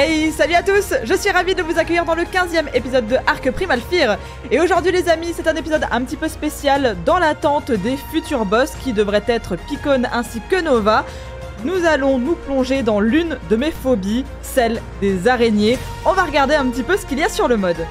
Hey, salut à tous Je suis ravie de vous accueillir dans le 15e épisode de Arc Primal Fear. Et aujourd'hui les amis, c'est un épisode un petit peu spécial dans l'attente des futurs boss qui devraient être Picone ainsi que Nova. Nous allons nous plonger dans l'une de mes phobies, celle des araignées. On va regarder un petit peu ce qu'il y a sur le mode.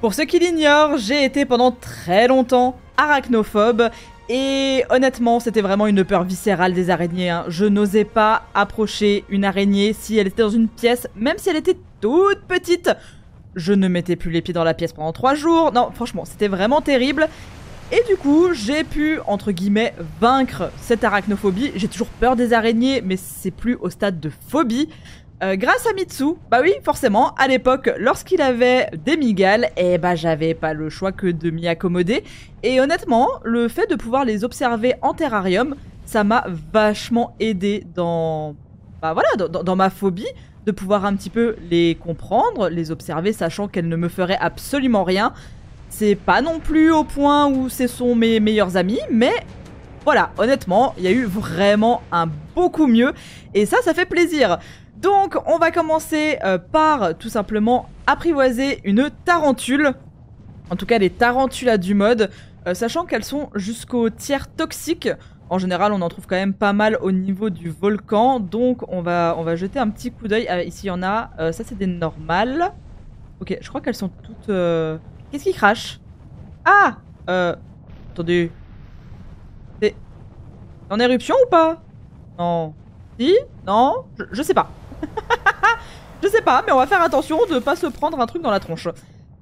Pour ceux qui l'ignorent, j'ai été pendant très longtemps arachnophobe et honnêtement, c'était vraiment une peur viscérale des araignées. Hein. Je n'osais pas approcher une araignée si elle était dans une pièce, même si elle était toute petite. Je ne mettais plus les pieds dans la pièce pendant trois jours. Non, franchement, c'était vraiment terrible. Et du coup, j'ai pu, entre guillemets, vaincre cette arachnophobie. J'ai toujours peur des araignées, mais c'est plus au stade de phobie. Euh, grâce à Mitsu, bah oui, forcément, à l'époque, lorsqu'il avait des migales, eh bah j'avais pas le choix que de m'y accommoder. Et honnêtement, le fait de pouvoir les observer en terrarium, ça m'a vachement aidé dans, bah voilà, dans, dans, ma phobie, de pouvoir un petit peu les comprendre, les observer, sachant qu'elles ne me feraient absolument rien. C'est pas non plus au point où ce sont mes meilleurs amis, mais voilà, honnêtement, il y a eu vraiment un beaucoup mieux, et ça, ça fait plaisir. Donc on va commencer euh, par tout simplement apprivoiser une tarentule. En tout cas les tarentulas du mode. Euh, sachant qu'elles sont jusqu'au tiers toxiques. En général on en trouve quand même pas mal au niveau du volcan. Donc on va, on va jeter un petit coup d'œil. Ah, ici il y en a. Euh, ça c'est des normales. Ok je crois qu'elles sont toutes... Qu'est-ce qui crache Ah Euh... Attendez. C'est... En éruption ou pas Non. Non je, sais pas. je sais pas, mais on va faire attention de pas se prendre un truc dans la tronche.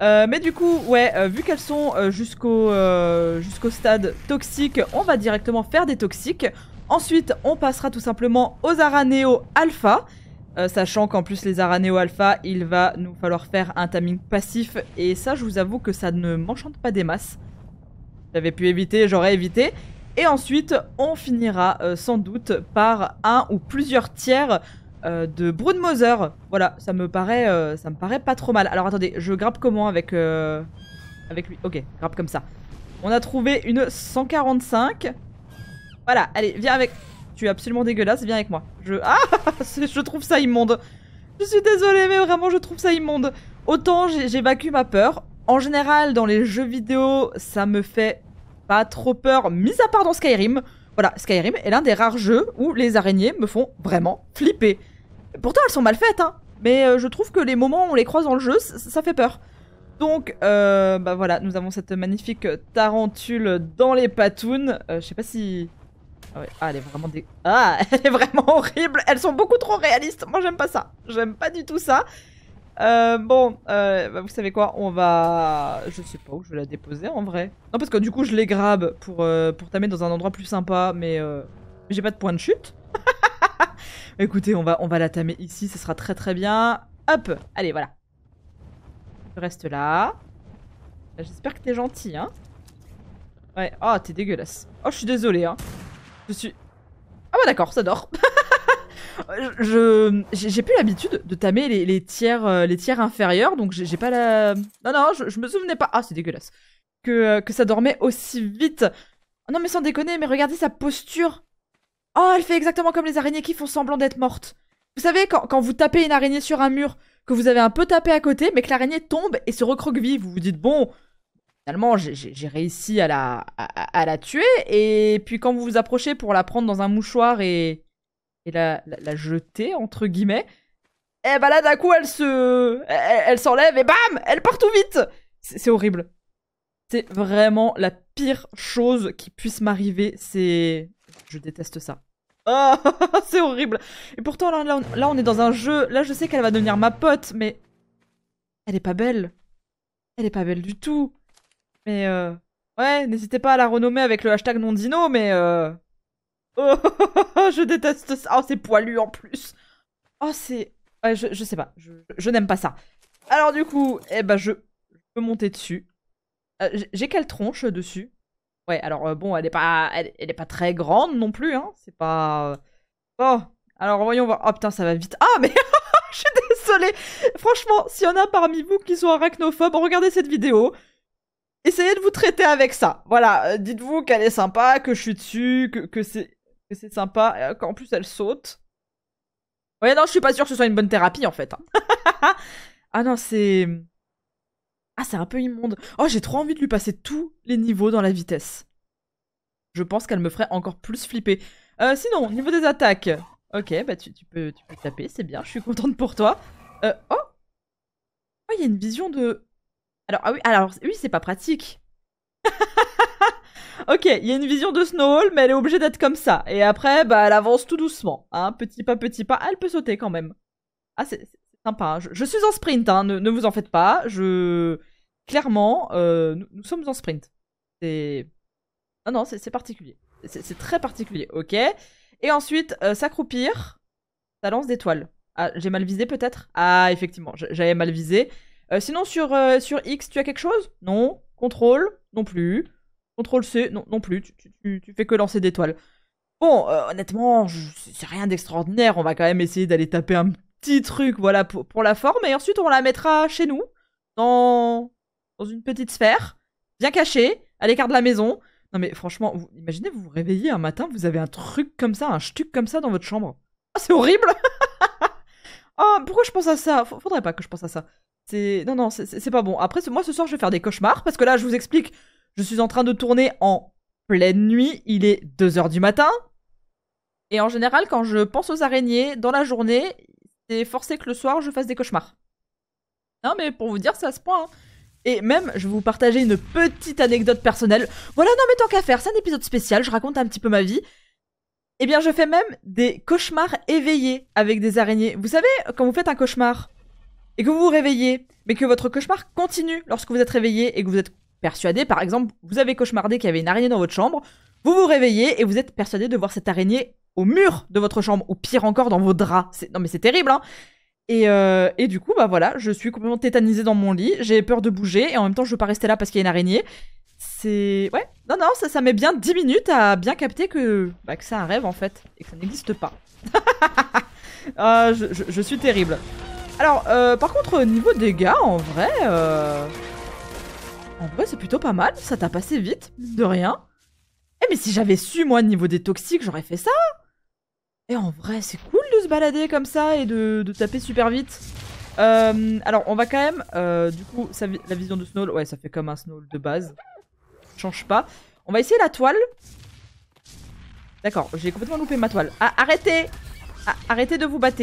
Euh, mais du coup, ouais, euh, vu qu'elles sont euh, jusqu'au stade toxique, on va directement faire des toxiques. Ensuite, on passera tout simplement aux Araneo Alpha. sachant qu'en plus les Araneo Alpha, il va nous falloir faire un timing passif. Et ça, je vous avoue que ça ne m'enchante pas des masses. J'avais pu éviter, j'aurais évité. Et ensuite, on finira euh, sans doute par un ou plusieurs tiers euh, de Brun Moser. Voilà, ça me paraît, euh, ça me paraît pas trop mal. Alors attendez, je grappe comment avec avec lui Ok, grappe comme ça. On a trouvé une 145. Voilà, allez, viens avec. Tu es absolument dégueulasse, viens avec moi. Je ah, je trouve ça immonde. Je suis désolée, mais vraiment, je trouve ça immonde. Autant j'évacue ma peur. En général, dans les jeux vidéo, ça me fait trop peur, mis à part dans Skyrim. Voilà, Skyrim est l'un des rares jeux où les araignées me font vraiment flipper. Pourtant, elles sont mal faites, hein. Mais euh, je trouve que les moments où on les croise dans le jeu, ça fait peur. Donc, euh, bah voilà, nous avons cette magnifique tarentule dans les patounes. Euh, je sais pas si... Ah, ah elle est vraiment Ah, elle est vraiment horrible. Elles sont beaucoup trop réalistes. Moi, j'aime pas ça. J'aime pas du tout ça. Euh, bon, euh, vous savez quoi, on va... Je sais pas où je vais la déposer en vrai. Non, parce que du coup, je les grabe pour, euh, pour tamer dans un endroit plus sympa, euh, mais j'ai pas de point de chute. Écoutez, on va, on va la tamer ici, ça sera très très bien. Hop, allez, voilà. Je reste là. Bah, j'espère que t'es gentil, hein. Ouais, oh, t'es dégueulasse. Oh, je suis désolé, hein. Je suis... Ah bah d'accord, ça dort. je j'ai plus l'habitude de tamer les, tiers euh, les tiers inférieurs, donc j'ai pas la. Non non, je, me souvenais pas. Ah, c'est dégueulasse. Que euh, que ça dormait aussi vite. Non mais sans déconner, mais regardez sa posture. Oh, elle fait exactement comme les araignées qui font semblant d'être mortes. Vous savez quand vous tapez une araignée sur un mur, que vous avez un peu tapé à côté, mais que l'araignée tombe et se recroqueville, vous vous dites bon. Finalement, j'ai réussi à la, à la tuer, et puis quand vous vous approchez pour la prendre dans un mouchoir et, et la, la, jeter, entre guillemets, et eh bah ben là d'un coup elle se... Elle, s'enlève et bam Elle part tout vite C'est horrible. C'est vraiment la pire chose qui puisse m'arriver, c'est... Je déteste ça. Ah, c'est horrible Et pourtant là, là, on est dans un jeu, là je sais qu'elle va devenir ma pote, mais... Elle est pas belle. Elle est pas belle du tout. Mais euh, Ouais, n'hésitez pas à la renommer avec le hashtag non dino, mais euh, Oh, je déteste ça. Oh, c'est poilu en plus. Oh, c'est... je, sais pas. Je, n'aime pas ça. Alors du coup, eh ben, je, peux monter dessus. Euh, j'ai quelle tronche dessus Ouais, alors euh, bon, elle est pas elle, est pas très grande non plus, hein. C'est pas... Euh, oh, alors voyons voir. Oh putain, ça va vite. Ah, mais... je suis désolée. Franchement, s'il y en a parmi vous qui sont arachnophobes, regardez cette vidéo. Essayez de vous traiter avec ça. Voilà, dites-vous qu'elle est sympa, que je suis dessus, que, que c'est c'est sympa. Euh, en plus, elle saute. Ouais, non, je suis pas sûre que ce soit une bonne thérapie, en fait. Hein. ah non, c'est... Ah, c'est un peu immonde. Oh, j'ai trop envie de lui passer tous les niveaux dans la vitesse. Je pense qu'elle me ferait encore plus flipper. Euh, sinon, niveau des attaques. Ok, bah tu, tu peux, tu peux taper, c'est bien, je suis contente pour toi. Euh, oh Oh, il y a une vision de... Alors, ah oui, alors, oui, c'est pas pratique. ok, il y a une vision de Snowball, mais elle est obligée d'être comme ça. Et après, bah, elle avance tout doucement. Hein. petit pas, petit pas. elle peut sauter quand même. Ah, c'est sympa. Hein. Je, suis en sprint, hein. ne, vous en faites pas. Je... Clairement, euh, nous, sommes en sprint. C'est... Ah non, c'est particulier. C'est très particulier, ok. Et ensuite, euh, s'accroupir, ça lance des toiles. Ah, j'ai mal visé peut-être Ah, effectivement, j'avais mal visé. Euh, sinon, sur, sur X, tu as quelque chose Non. Contrôle Non plus. Contrôle C, non, non plus, tu, tu, fais que lancer des toiles. Bon, euh, honnêtement, c'est rien d'extraordinaire, on va quand même essayer d'aller taper un petit truc, voilà, pour, pour, la forme, et ensuite on la mettra chez nous, dans, dans une petite sphère, bien cachée, à l'écart de la maison. Non mais franchement, imaginez, vous vous réveillez un matin, vous avez un truc comme ça, un stuc comme ça dans votre chambre. Ah, c'est horrible Ah, pourquoi je pense à ça Faudrait pas que je pense à ça. C'est non non, c'est pas bon. Après moi ce soir je vais faire des cauchemars parce que là je vous explique, je suis en train de tourner en pleine nuit, il est 2h du matin. Et en général, quand je pense aux araignées dans la journée, c'est forcé que le soir, je fasse des cauchemars. Non, mais pour vous dire, ça ce point. Hein. Et même, je vais vous partager une petite anecdote personnelle. Voilà, non, mais tant qu'à faire, c'est un épisode spécial, je raconte un petit peu ma vie. Eh bien, je fais même des cauchemars éveillés avec des araignées. Vous savez, quand vous faites un cauchemar et que vous vous réveillez, mais que votre cauchemar continue lorsque vous êtes réveillé et que vous êtes persuadé, par exemple, vous avez cauchemardé qu'il y avait une araignée dans votre chambre, vous vous réveillez et vous êtes persuadé de voir cette araignée au mur de votre chambre, ou pire encore, dans vos draps. Non mais c'est terrible, hein euh, et, du coup, bah voilà, je suis complètement tétanisée dans mon lit, j'ai peur de bouger, et en même temps, je veux pas rester là parce qu'il y a une araignée. C'est... Ouais, non, non, ça, ça met bien 10 minutes à bien capter que, bah, que c'est un rêve, en fait, et que ça n'existe pas. Ah, je, suis terrible. Alors, euh, par contre, niveau dégâts, en vrai... Euh, en vrai, c'est plutôt pas mal, ça t'a passé vite, de rien. Eh mais si j'avais su, moi, niveau des toxiques, j'aurais fait ça Et en vrai, c'est cool de se balader comme ça et de, taper super vite. Euh, alors, on va quand même... Euh, du coup, la vision de Snow, ouais, ça fait comme un Snow de base. Change pas. On va essayer la toile. D'accord, j'ai complètement loupé ma toile. Ah, arrêtez ah, Arrêtez de vous battre.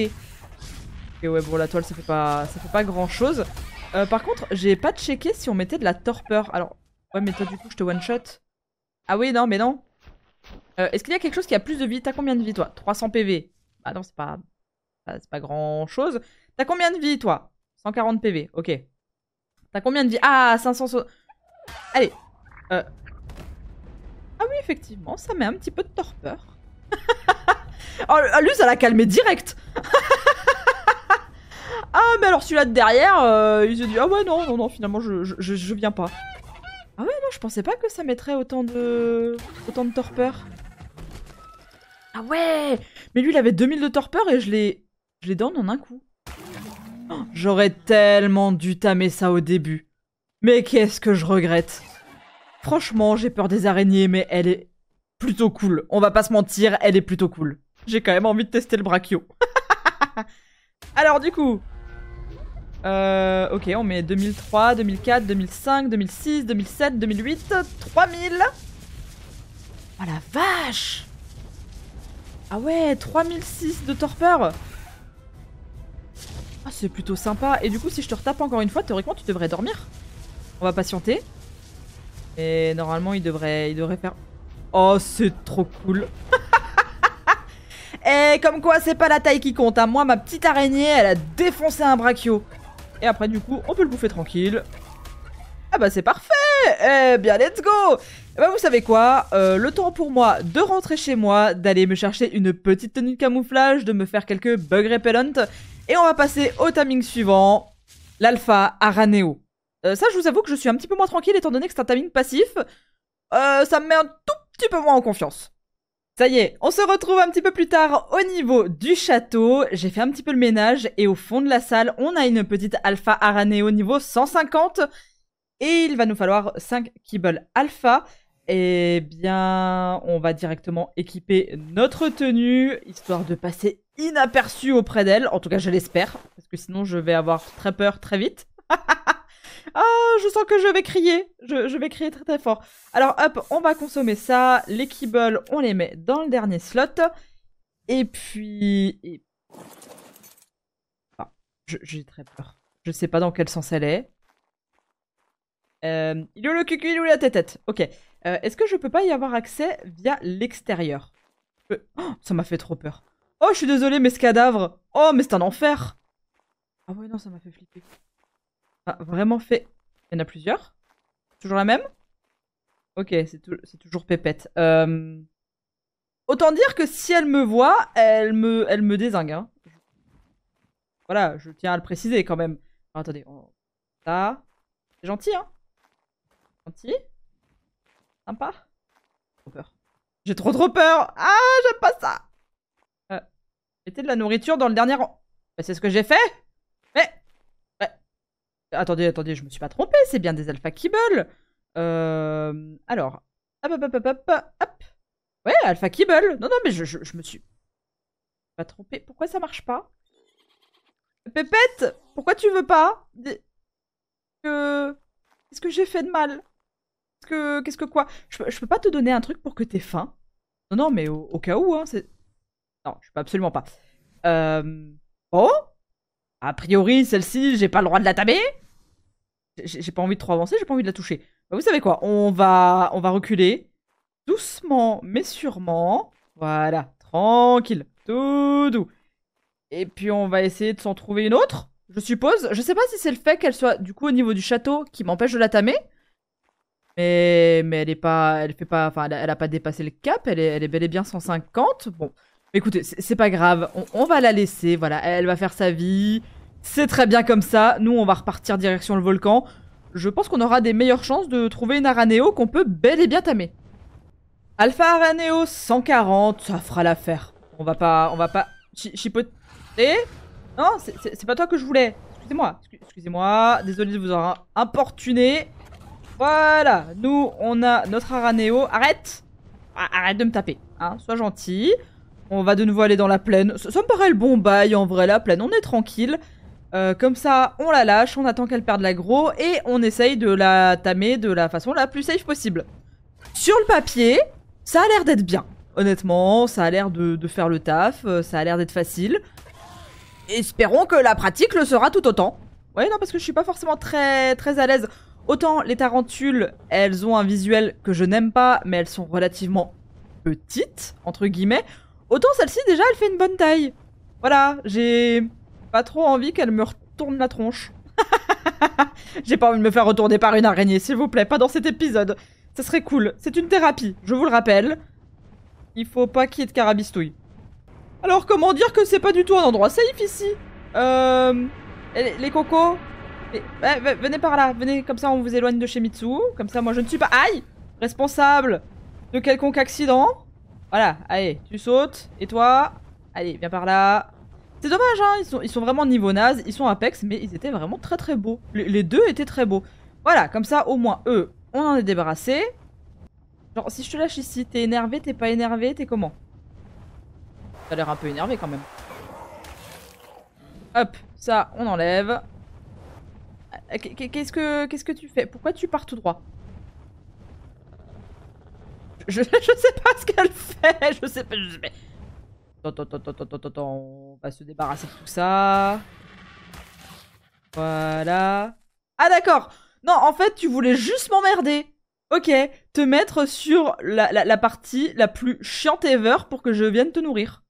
Et ouais, bon, la toile, ça fait pas, ça fait pas grand-chose. Euh, par contre, j'ai pas checké si on mettait de la torpeur. Alors, ouais, mais toi, du coup, je te one-shot. Ah oui, non, mais non. Euh, est-ce qu'il y a quelque chose qui a plus de vie T'as combien de vie, toi 300 PV. Ah non, c'est pas... Bah, c'est pas grand-chose. T'as combien de vie, toi 140 PV, ok. T'as combien de vie Ah, 500... Allez. Euh. Ah oui, effectivement, ça met un petit peu de torpeur. oh, lui, ça l'a calmé direct Ah, mais alors celui-là de derrière, euh, il s'est dit Ah ouais, non, non, non, finalement, je, viens pas. Ah ouais, non, je pensais pas que ça mettrait autant de. autant de torpeur. Ah ouais Mais lui, il avait 2000 de torpeur et je l'ai. je donne en un coup. Oh, j'aurais tellement dû tamer ça au début. Mais qu'est-ce que je regrette Franchement, j'ai peur des araignées, mais elle est plutôt cool. On va pas se mentir, elle est plutôt cool. J'ai quand même envie de tester le brachio. Alors du coup, euh, ok, on met 2003, 2004, 2005, 2006, 2007, 2008, 3000. Oh la vache Ah ouais, 3006 de torpeur Ah, c'est plutôt sympa. Et du coup, si je te retape encore une fois, théoriquement, tu devrais dormir. On va patienter. Et normalement, il devrait, il devrait faire... Oh, c'est trop cool Et eh, comme quoi, c'est pas la taille qui compte. Hein. Moi, ma petite araignée, elle a défoncé un brachio. Et après, du coup, on peut le bouffer tranquille. Ah bah c'est parfait Eh bien, let's go eh bah vous savez quoi euh, Le temps pour moi de rentrer chez moi, d'aller me chercher une petite tenue de camouflage, de me faire quelques bug repellent, et on va passer au timing suivant, l'alpha Araneo. Euh, ça, je vous avoue que je suis un petit peu moins tranquille étant donné que c'est un timing passif. Euh, ça me met un tout petit peu moins en confiance. Ça y est, on se retrouve un petit peu plus tard au niveau du château. J'ai fait un petit peu le ménage et au fond de la salle, on a une petite alpha aranée au niveau 150. Et il va nous falloir 5 kibbles alpha. Eh bien, on va directement équiper notre tenue, histoire de passer inaperçu auprès d'elle. En tout cas, je l'espère, parce que sinon je vais avoir très peur très vite. Ah, je sens que je vais crier. Je, vais crier très très fort. Alors hop, on va consommer ça. Les kibbles, on les met dans le dernier slot. Et puis... Ah, j'ai très peur. Je sais pas dans quel sens elle est. Euh, il est où le cucu, il est la tête Ok. Euh, est-ce que je peux pas y avoir accès via l'extérieur euh, oh, Ça m'a fait trop peur. Oh, je suis désolée, mais ce cadavre Oh, mais c'est un enfer Ah oui, non, ça m'a fait flipper. Ah, vraiment fait. Il y en a plusieurs. Toujours la même Ok, c'est, toujours pépette. Euh, autant dire que si elle me voit, elle me, elle me désingue. Hein. Voilà, je tiens à le préciser quand même. attendez, ça, c'est gentil, hein Gentil Sympa Trop peur. J'ai trop trop peur Ah, j'aime pas ça euh, Mettez de la nourriture dans le dernier... rang. Bah, c'est ce que j'ai fait Attendez, attendez, je me suis pas trompé, c'est bien des Alpha Kibble. Euh... Alors, hop, hop, hop, hop, hop. Ouais, Alpha Kibble. Non, non, mais je, je, je me suis pas trompé. Pourquoi ça marche pas Pépette, pourquoi tu veux pas Qu'est-ce que j'ai fait de mal Qu'est-ce que... Qu'est-ce que quoi je, peux pas te donner un truc pour que t'aies faim Non, non, mais au, cas où, hein, c'est... Non, je peux absolument pas. Euh... Oh a priori, celle-ci, j'ai pas le droit de la tamer. J'ai pas envie de trop avancer, j'ai pas envie de la toucher. Bah, vous savez quoi On va, on va reculer. Doucement, mais sûrement. Voilà, tranquille, tout doux. Et puis on va essayer de s'en trouver une autre, je suppose. Je sais pas si c'est le fait qu'elle soit du coup au niveau du château qui m'empêche de la tamer. Mais, mais elle est pas, elle fait pas, enfin, elle, a, pas dépassé le cap. Elle est, elle est bel et bien 150. Bon, Écoutez, c'est pas grave, on, va la laisser, voilà, elle va faire sa vie. C'est très bien comme ça, nous on va repartir direction le volcan. Je pense qu'on aura des meilleures chances de trouver une Araneo qu'on peut bel et bien tamer. Alpha Araneo 140, ça fera l'affaire. On va pas, on va pas... Ch chipoter eh Non, c'est pas toi que je voulais. Excusez-moi, excusez-moi, désolé de vous avoir importuné. Voilà, nous on a notre Araneo. Arrête ah, Arrête de me taper, hein, sois gentil. On va de nouveau aller dans la plaine. Ça, me paraît le bon bail en vrai, la plaine. On est tranquille. Euh, comme ça, on la lâche, on attend qu'elle perde l'aggro et on essaye de la tamer de la façon la plus safe possible. Sur le papier, ça a l'air d'être bien. Honnêtement, ça a l'air de, faire le taf, euh, ça a l'air d'être facile. Espérons que la pratique le sera tout autant. Ouais, non, parce que je suis pas forcément très, très à l'aise. Autant les tarentules, elles ont un visuel que je n'aime pas, mais elles sont relativement petites, entre guillemets. Autant celle-ci, déjà, elle fait une bonne taille. Voilà, j'ai pas trop envie qu'elle me retourne la tronche. j'ai pas envie de me faire retourner par une araignée, s'il vous plaît, pas dans cet épisode. Ça serait cool. C'est une thérapie, je vous le rappelle. Il faut pas qu'il y ait de carabistouille. Alors, comment dire que c'est pas du tout un endroit safe ici Euh... Les, cocos Venez par là, venez, comme ça on vous éloigne de chez Mitsu. Comme ça, moi je ne suis pas... Aïe Responsable de quelconque accident voilà, allez, tu sautes. Et toi Allez, viens par là. C'est dommage, hein, ils sont, vraiment niveau naze, ils sont apex, mais ils étaient vraiment très très beaux. les, deux étaient très beaux. Voilà, comme ça, au moins, eux, on en est débarrassé. Genre, si je te lâche ici, t'es énervé, t'es pas énervé, t'es comment T'as l'air un peu énervé quand même. Hop, ça, on enlève. Euh, qu'est-ce que, qu'est-ce que tu fais Pourquoi tu pars tout droit je, sais pas ce qu'elle fait. Je sais pas. Je sais pas. Attends, attends, attends, attends, attends, on va se débarrasser de tout ça. Voilà. Ah d'accord Non, en fait, tu voulais juste m'emmerder. Ok, te mettre sur la, la, partie la plus chiante ever pour que je vienne te nourrir.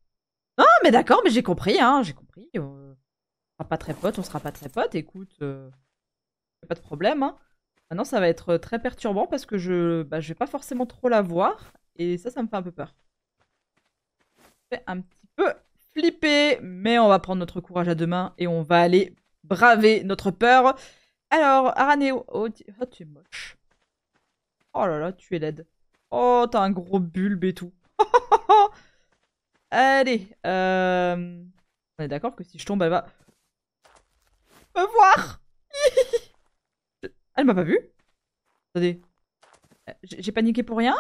Non, mais d'accord, mais j'ai compris, hein, j'ai compris. On sera pas très potes, on sera pas très potes, écoute. Euh, pas de problème, hein. Maintenant, ça va être très perturbant parce que bah, je vais pas forcément trop la voir. Et ça, ça me fait un peu peur. Ça fait un petit peu flipper, mais on va prendre notre courage à deux mains et on va aller braver notre peur. Alors, Araneo... Oh, oh, oh, tu es moche. Oh là là, tu es laide. Oh, t'as un gros bulbe et tout. Allez, euh, On est d'accord que si je tombe, elle va... Me voir Elle m'a pas vu Attendez. Euh, j'ai paniqué pour rien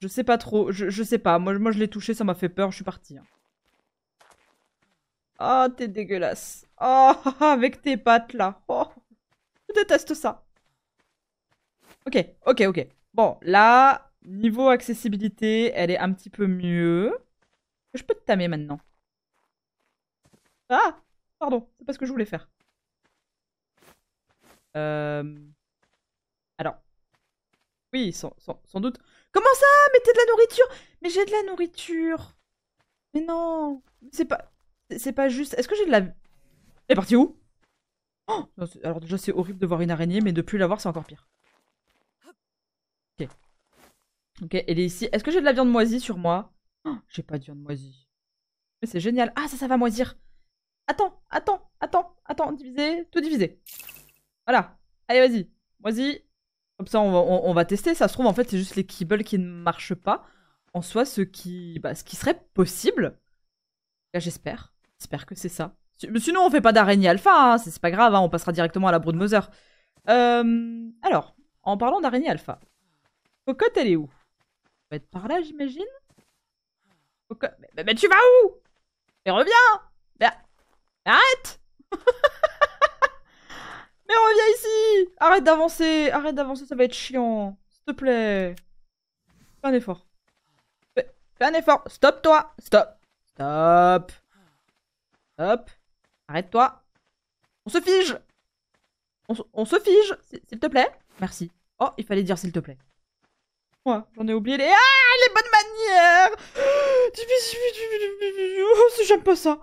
Je sais pas trop. Je, je sais pas. Moi, moi je l'ai touché, ça m'a fait peur. Je suis partie. Hein. Oh, t'es dégueulasse. Oh, avec tes pattes là. Oh. je déteste ça. Ok, ok, ok. Bon, là, niveau accessibilité, elle est un petit peu mieux. Je peux te tamer maintenant. Ah Pardon, c'est pas ce que je voulais faire. Euh, alors. Oui, sans, doute. Comment ça Mettez de la nourriture Mais j'ai de la nourriture Mais non C'est pas... C'est pas juste... Est-ce que j'ai de la... Elle est partie où oh Alors déjà, c'est horrible de voir une araignée, mais de plus la voir, c'est encore pire. Ok. Ok, elle est ici. Est-ce que j'ai de la viande moisie sur moi oh, J'ai pas de viande moisie. Mais c'est génial. Ah, ça, ça va moisir Attends, attends, attends, attends. Diviser, tout diviser. Voilà. Allez, vas-y. Vas-y. Comme ça, on va, on, tester. Ça se trouve, en fait, c'est juste les kibbles qui ne marchent pas. En soi, ce qui, bah, ce qui serait possible. J'espère. J'espère que c'est ça. Sinon, on fait pas d'araignée alpha. Hein. C'est pas grave. Hein. On passera directement à la Broodmother. Euh, alors, en parlant d'araignée alpha. Cocotte, elle est où Elle va être par là, j'imagine Mais, tu vas où Mais reviens bah, Arrête revient reviens ici Arrête d'avancer Arrête d'avancer, ça va être chiant. S'il te plaît. Fais un effort. Fais, un effort. Stop toi Stop. Stop. Stop. Arrête-toi. On se fige on, se fige, s'il te plaît. Merci. Oh, il fallait dire s'il te plaît. Moi, j'en ai oublié les... Ah, les bonnes manières j'aime pas ça.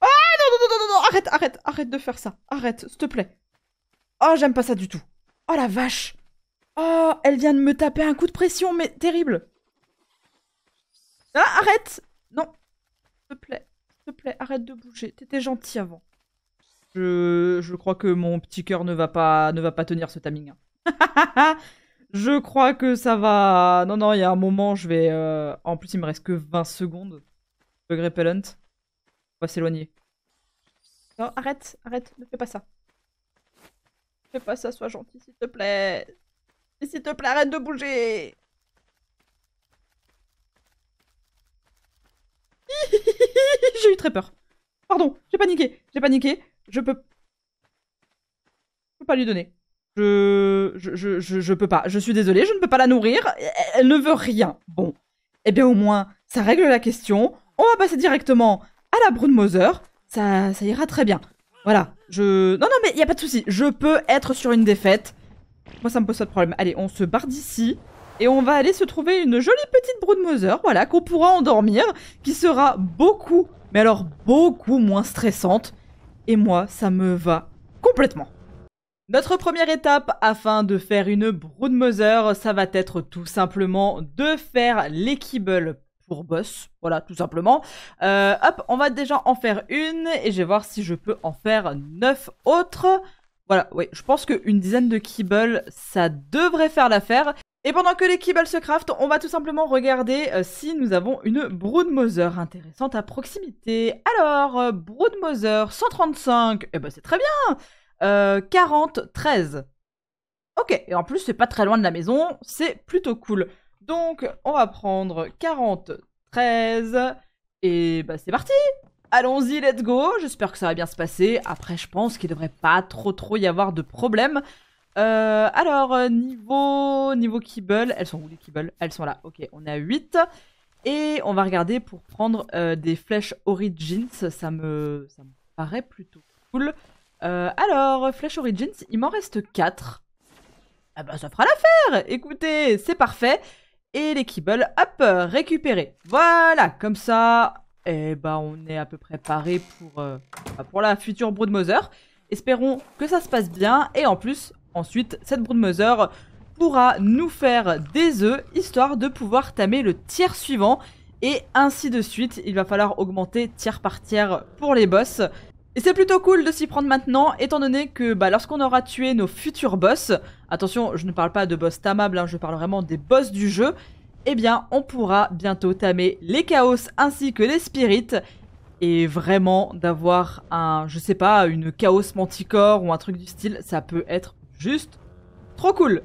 Ah, non, non, non, non, arrête, arrête, arrête de faire ça. Arrête, s'il te plaît. Oh, j'aime pas ça du tout. Oh la vache. Oh, elle vient de me taper un coup de pression, mais terrible. Ah, arrête Non. S'il te plaît, s'il te plaît, arrête de bouger. T'étais gentil avant. Je, je crois que mon petit cœur ne va pas, ne va pas tenir ce timing. je crois que ça va... Non, non, il y a un moment, je vais... Euh, en plus, il me reste que 20 secondes. Le repellent. On va s'éloigner. Non, arrête, arrête, ne fais pas ça. Fais pas ça, sois gentil, s'il te plaît. Et s'il te plaît, arrête de bouger. j'ai eu très peur. Pardon, j'ai paniqué. J'ai paniqué. Je peux... Je peux pas lui donner. Je... Je, peux pas. Je suis désolée, je ne peux pas la nourrir. Elle ne veut rien. Bon. Eh bien au moins, ça règle la question. On va passer directement à la Brune Ça, ça ira très bien. Voilà. Je... Non, non, mais il n'y a pas de souci. Je peux être sur une défaite. Moi, ça me pose pas de problème. Allez, on se barre d'ici. Et on va aller se trouver une jolie petite Broodmother, voilà, qu'on pourra endormir, qui sera beaucoup, mais alors beaucoup moins stressante. Et moi, ça me va complètement. Notre première étape afin de faire une Broodmother, ça va être tout simplement de faire les pour boss. Voilà, tout simplement. Euh, hop, on va déjà en faire une et je vais voir si je peux en faire neuf autres. Voilà, oui, je pense qu'une dizaine de kibbles, ça devrait faire l'affaire. Et pendant que les kibbles se craftent, on va tout simplement regarder euh, si nous avons une Broodmother intéressante à proximité. Alors, euh, Broodmother 135, eh ben c'est très bien euh, 40, 13. Ok, et en plus c'est pas très loin de la maison, c'est plutôt cool. Donc, on va prendre 40, 13. Et bah, c'est parti Allons-y, let's go J'espère que ça va bien se passer. Après, je pense qu'il devrait pas trop trop y avoir de problème. Euh, alors, euh, niveau, niveau kibble, elles sont où les kibble Elles sont là, ok, on a 8. Et on va regarder pour prendre euh, des flèches Origins, ça me, ça me paraît plutôt cool. alors, flèches Origins, il m'en reste 4. Ah bah ça fera l'affaire Écoutez, c'est parfait et les kibbles, hop, euh, récupérés. Voilà, comme ça, et eh ben, on est à peu près paré pour, euh, bah, pour la future Broodmother. Espérons que ça se passe bien. Et en plus, ensuite, cette Broodmother pourra nous faire des œufs, histoire de pouvoir tamer le tiers suivant. Et ainsi de suite, il va falloir augmenter tiers par tiers pour les boss. Et c'est plutôt cool de s'y prendre maintenant, étant donné que bah, lorsqu'on aura tué nos futurs boss, attention, je ne parle pas de boss tamables, hein, je parle vraiment des boss du jeu, eh bien, on pourra bientôt tamer les chaos ainsi que les Spirits, et vraiment d'avoir un, je sais pas, une chaos manticore ou un truc du style, ça peut être juste trop cool.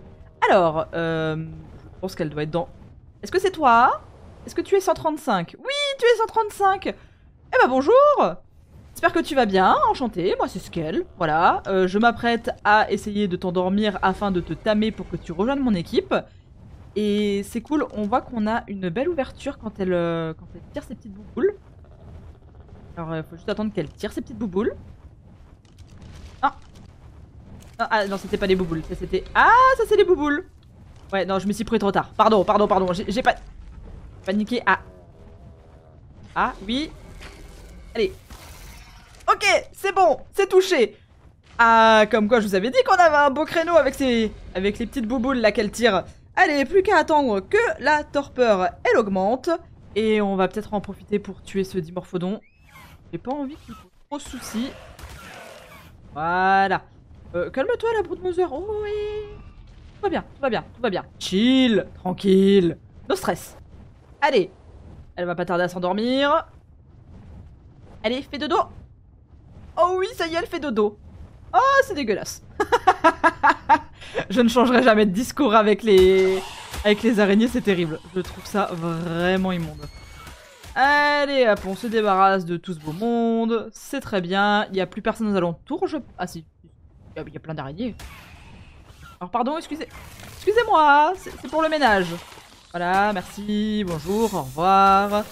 Alors, euh, je pense qu'elle doit être dans... Est-ce que c'est toi Est-ce que tu es 135 Oui, tu es 135 Eh bah bonjour J'espère que tu vas bien, enchanté, moi c'est Skell. voilà. Euh, je m'apprête à essayer de t'endormir afin de te tamer pour que tu rejoignes mon équipe. Et c'est cool, on voit qu'on a une belle ouverture quand elle, euh, tire ses petites bouboules. Alors il euh, faut juste attendre qu'elle tire ses petites bouboules. Ah Ah, ah non, c'était pas des bouboules, c'était... Ah ça c'est des bouboules Ouais non, je me suis pris trop tard, pardon, pardon, pardon, j'ai pas... Paniqué, ah Ah oui Allez Ok, c'est bon, c'est touché. Ah, comme quoi je vous avais dit qu'on avait un beau créneau avec ces... avec les petites bouboules là qu'elle tire. Allez, plus qu'à attendre que la torpeur, elle augmente. Et on va peut-être en profiter pour tuer ce dimorphodon. J'ai pas envie qu'il pose trop de soucis. Voilà. Euh, calme-toi la Broodmother. Oh oui. Tout va bien, tout va bien, tout va bien. Chill, tranquille. No stress. Allez. Elle va pas tarder à s'endormir. Allez, fais dodo Oh oui, ça y est, elle fait dodo. Oh, c'est dégueulasse. je ne changerai jamais de discours avec les, avec les araignées, c'est terrible. Je trouve ça vraiment immonde. Allez hop, on se débarrasse de tout ce beau monde. C'est très bien. Il n'y a plus personne aux alentours, je... Ah si, il y, a plein d'araignées. Alors pardon, excusez... Excusez-moi, c'est pour le ménage. Voilà, merci, bonjour, au revoir.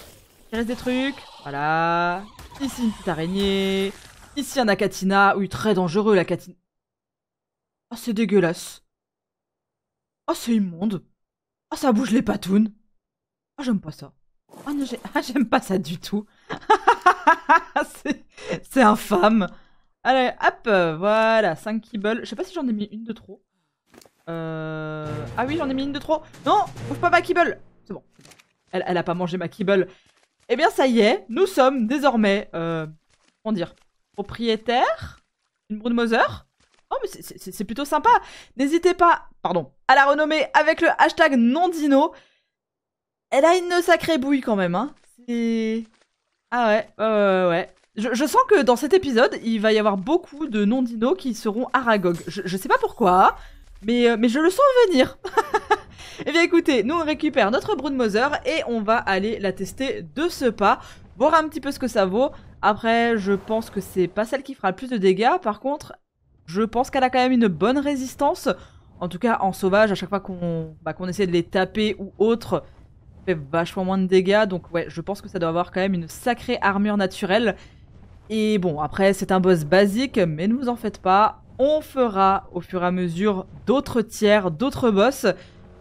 Il reste des trucs. Voilà. Ici une petite araignée. Ici un Akatina. Oui, très dangereux la Katina. oh, ah, c'est dégueulasse. Ah, oh, c'est immonde. Ah, oh, ça bouge les patounes. Ah, j'aime pas ça. Ah, ah j'aime pas ça du tout. c'est infâme. Allez, hop, voilà, 5 kibbles. Je sais pas si j'en ai mis une de trop. Euh, ah oui, j'en ai mis une de trop. Non, ouvre pas ma kibble. C'est bon. Elle, elle a pas mangé ma kibble. Eh bien, ça y est, nous sommes désormais... Euh, comment dire propriétaire, une Brunmoser. Oh, mais c'est plutôt sympa. N'hésitez pas, pardon, à la renommer avec le hashtag non-dino. Elle a une sacrée bouille quand même, hein. C'est... Ah ouais, ouais. Je, sens que dans cet épisode, il va y avoir beaucoup de non dino qui seront Aragog. Je, je sais pas pourquoi, mais, euh, mais je le sens venir. Eh bien écoutez, nous on récupère notre Broodmother et on va aller la tester de ce pas, voir un petit peu ce que ça vaut. Après, je pense que c'est pas celle qui fera le plus de dégâts. Par contre, je pense qu'elle a quand même une bonne résistance. En tout cas, en sauvage, à chaque fois qu'on bah, qu'on essaie de les taper ou autre, fait vachement moins de dégâts. Donc ouais, je pense que ça doit avoir quand même une sacrée armure naturelle. Et bon, après, c'est un boss basique, mais ne vous en faites pas. On fera au fur et à mesure d'autres tiers, d'autres boss.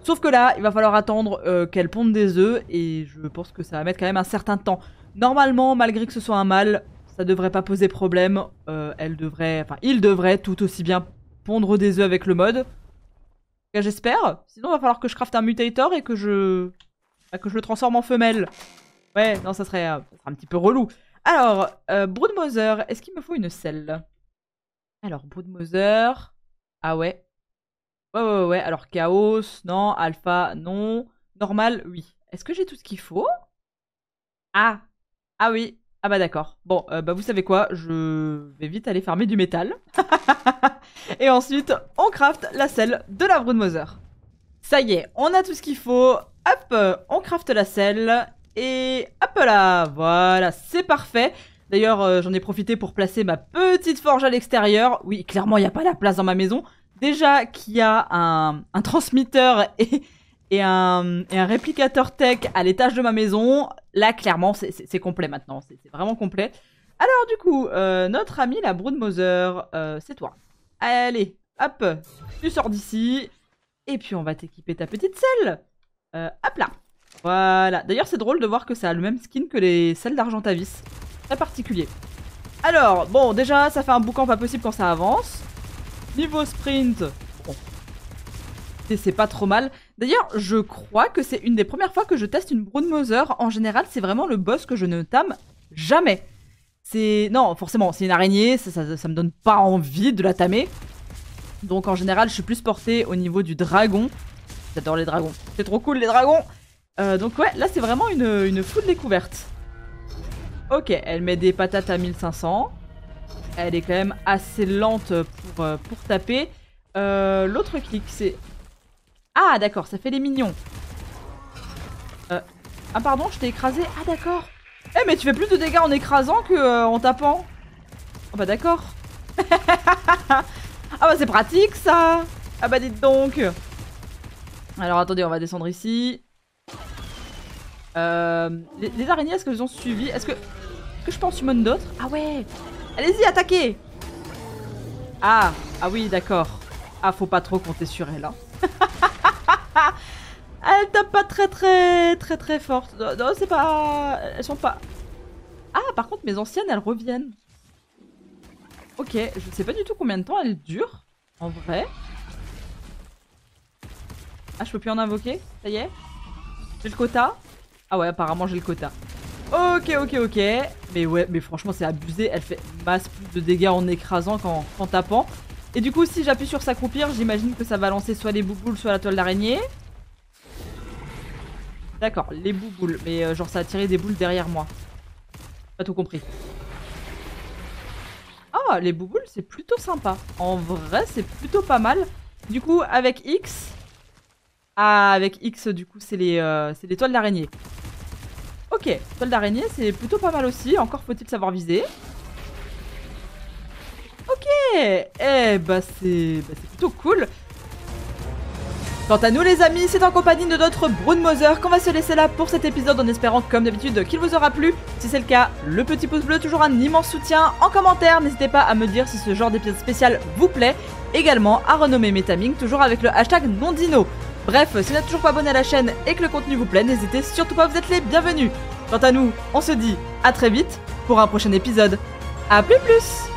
Sauf que là, il va falloir attendre euh, qu'elle ponde des œufs, et je pense que ça va mettre quand même un certain temps. Normalement, malgré que ce soit un mâle, ça devrait pas poser problème. Euh, elle devrait, enfin, il devrait tout aussi bien pondre des œufs avec le mode. J'espère. Sinon, va falloir que je crafte un mutator et que je, bah, que je le transforme en femelle. Ouais, non, euh, ça serait, un petit peu relou. Alors, euh, Broodmother, est-ce qu'il me faut une selle Alors, Broodmother. Ah ouais. Ouais, ouais, ouais. Alors, Chaos, non. Alpha, non. Normal, oui. Est-ce que j'ai tout ce qu'il faut Ah, ah oui. Ah bah d'accord. Bon, euh, bah vous savez quoi, je vais vite aller farmer du métal. et ensuite, on craft la selle de la Brunmother. Ça y est, on a tout ce qu'il faut. Hop, on craft la selle. Et hop là, voilà, c'est parfait. D'ailleurs, euh, j'en ai profité pour placer ma petite forge à l'extérieur. Oui, clairement, il n'y a pas la place dans ma maison. Déjà qu'il y a un, un transmetteur et, un, et un réplicateur tech à l'étage de ma maison, là, clairement, c'est complet maintenant. C'est vraiment complet. Alors, du coup, euh, notre ami, la Mother, euh, c'est toi. Allez, hop, tu sors d'ici. Et puis, on va t'équiper ta petite selle. Euh, hop là. Voilà. D'ailleurs, c'est drôle de voir que ça a le même skin que les selles d'Argentavis. Très particulier. Alors, bon, déjà, ça fait un boucan pas possible quand ça avance. Niveau sprint, c'est pas trop mal. D'ailleurs, je crois que c'est une des premières fois que je teste une Broodmother. En général, c'est vraiment le boss que je ne tame jamais. C'est... Non, forcément, c'est une araignée, ça, ça, me donne pas envie de la tamer. Donc en général, je suis plus porté au niveau du dragon. J'adore les dragons. C'est trop cool, les dragons euh, Donc ouais, là, c'est vraiment une, une foule découverte. Ok, elle met des patates à 1500. Elle est quand même assez lente pour, euh, pour taper. Euh, l'autre clic, c'est ah, d'accord, ça fait les mignons. Euh, ah, pardon, je t'ai écrasé. Ah, d'accord. Eh, mais tu fais plus de dégâts en écrasant que euh, en tapant. Ah, oh, bah, d'accord. ah, bah, c'est pratique, ça. Ah, bah, dites donc. Alors, attendez, on va descendre ici. Euh, les, araignées, est-ce qu'elles ont suivi Est-ce que, que je pense en summon d'autres Ah, ouais. Allez-y, attaquez. Ah, ah oui, d'accord. Ah, faut pas trop compter sur elle, hein. Elles tapent pas très très très très forte. Non, c'est pas... Elles sont pas... Ah, par contre, mes anciennes, elles reviennent. Ok, je sais pas du tout combien de temps elles durent, en vrai. Ah, je peux plus en invoquer Ça y est J'ai le quota Ah ouais, apparemment j'ai le quota. Ok, ok, ok. Mais ouais, mais franchement, c'est abusé. Elle fait masse plus de dégâts en écrasant qu'en tapant. Et du coup, si j'appuie sur s'accroupir, j'imagine que ça va lancer soit les bouboules, soit la toile d'araignée. D'accord, les bouboules. Mais euh, genre, ça a tiré des boules derrière moi. Pas tout compris. Ah, les bouboules, c'est plutôt sympa. En vrai, c'est plutôt pas mal. Du coup, avec X... Ah, avec X, du coup, c'est les, euh, c'est les toiles d'araignée. Ok, toile d'araignée, c'est plutôt pas mal aussi. Encore faut-il savoir viser. Eh, eh bah, bah c'est plutôt cool Quant à nous les amis, c'est en compagnie de notre Moser qu'on va se laisser là pour cet épisode en espérant comme d'habitude qu'il vous aura plu. Si c'est le cas, le petit pouce bleu, toujours un immense soutien. En commentaire, n'hésitez pas à me dire si ce genre d'épisode spécial vous plaît. Également à renommer mes toujours avec le hashtag nondino. Bref, si vous n'êtes toujours pas abonné à la chaîne et que le contenu vous plaît, n'hésitez surtout pas, vous êtes les bienvenus. Quant à nous, on se dit à très vite pour un prochain épisode. A plus plus